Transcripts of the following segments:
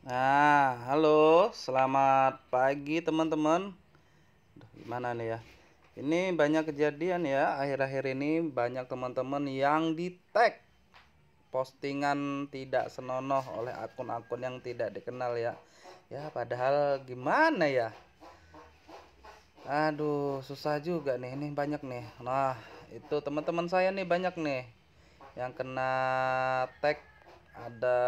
Nah, halo, selamat pagi teman-teman. Gimana nih ya? Ini banyak kejadian ya akhir-akhir ini banyak teman-teman yang di tag postingan tidak senonoh oleh akun-akun yang tidak dikenal ya. Ya, padahal gimana ya? Aduh, susah juga nih, ini banyak nih. Nah, itu teman-teman saya nih banyak nih yang kena tag ada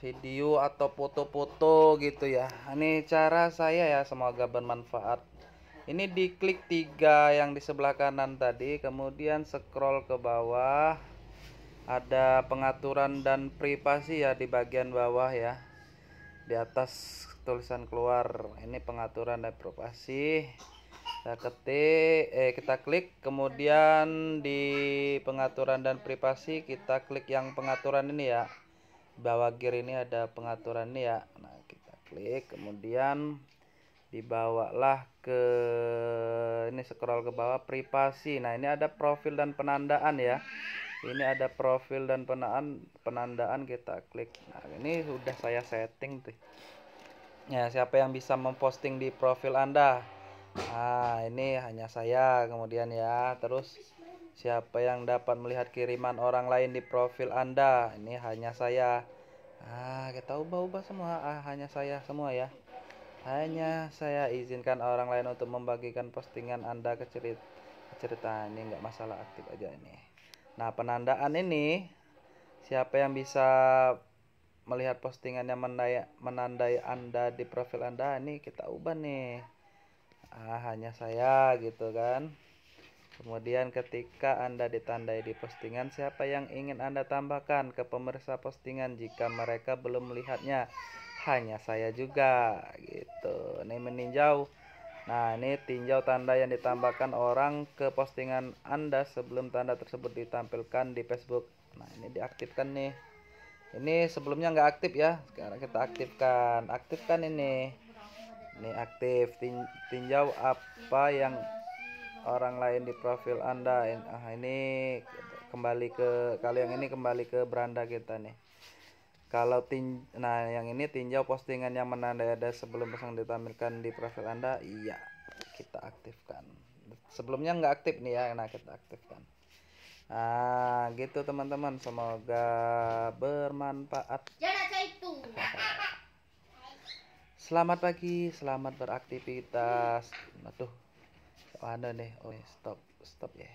video atau foto-foto gitu ya ini cara saya ya semoga bermanfaat ini diklik tiga yang di sebelah kanan tadi kemudian scroll ke bawah ada pengaturan dan privasi ya di bagian bawah ya di atas tulisan keluar ini pengaturan dan privasi kita ketik eh kita klik kemudian di pengaturan dan privasi kita klik yang pengaturan ini ya bawah gear ini ada pengaturan ini ya nah kita klik kemudian dibawalah ke ini scroll ke bawah privasi nah ini ada profil dan penandaan ya ini ada profil dan penandaan penandaan kita klik nah ini sudah saya setting tuh ya siapa yang bisa memposting di profil anda nah ini hanya saya kemudian ya terus Siapa yang dapat melihat kiriman orang lain di profil Anda? Ini hanya saya. Ah, kita ubah-ubah semua. Ah, hanya saya semua ya. Hanya saya izinkan orang lain untuk membagikan postingan Anda ke cerita. Cerita ini nggak masalah aktif aja ini. Nah, penandaan ini siapa yang bisa melihat yang menandai, menandai Anda di profil Anda ini kita ubah nih. Ah, hanya saya gitu kan. Kemudian ketika Anda ditandai di postingan siapa yang ingin Anda tambahkan ke pemirsa postingan jika mereka belum melihatnya. Hanya saya juga gitu. Ini meninjau Nah, ini tinjau tanda yang ditambahkan orang ke postingan Anda sebelum tanda tersebut ditampilkan di Facebook. Nah, ini diaktifkan nih. Ini sebelumnya nggak aktif ya. Sekarang kita aktifkan. Aktifkan ini. Ini aktif. Tinjau apa yang orang lain di profil anda ah, ini kembali ke kalau yang ini kembali ke beranda kita nih kalau tin nah yang ini tinjau postingan yang menandai ada sebelum pasang ditampilkan di profil anda iya kita aktifkan sebelumnya nggak aktif nih ya nah kita aktifkan ah gitu teman-teman semoga bermanfaat selamat pagi selamat beraktivitas aduh oh, ada deh oh ya, stop stop ya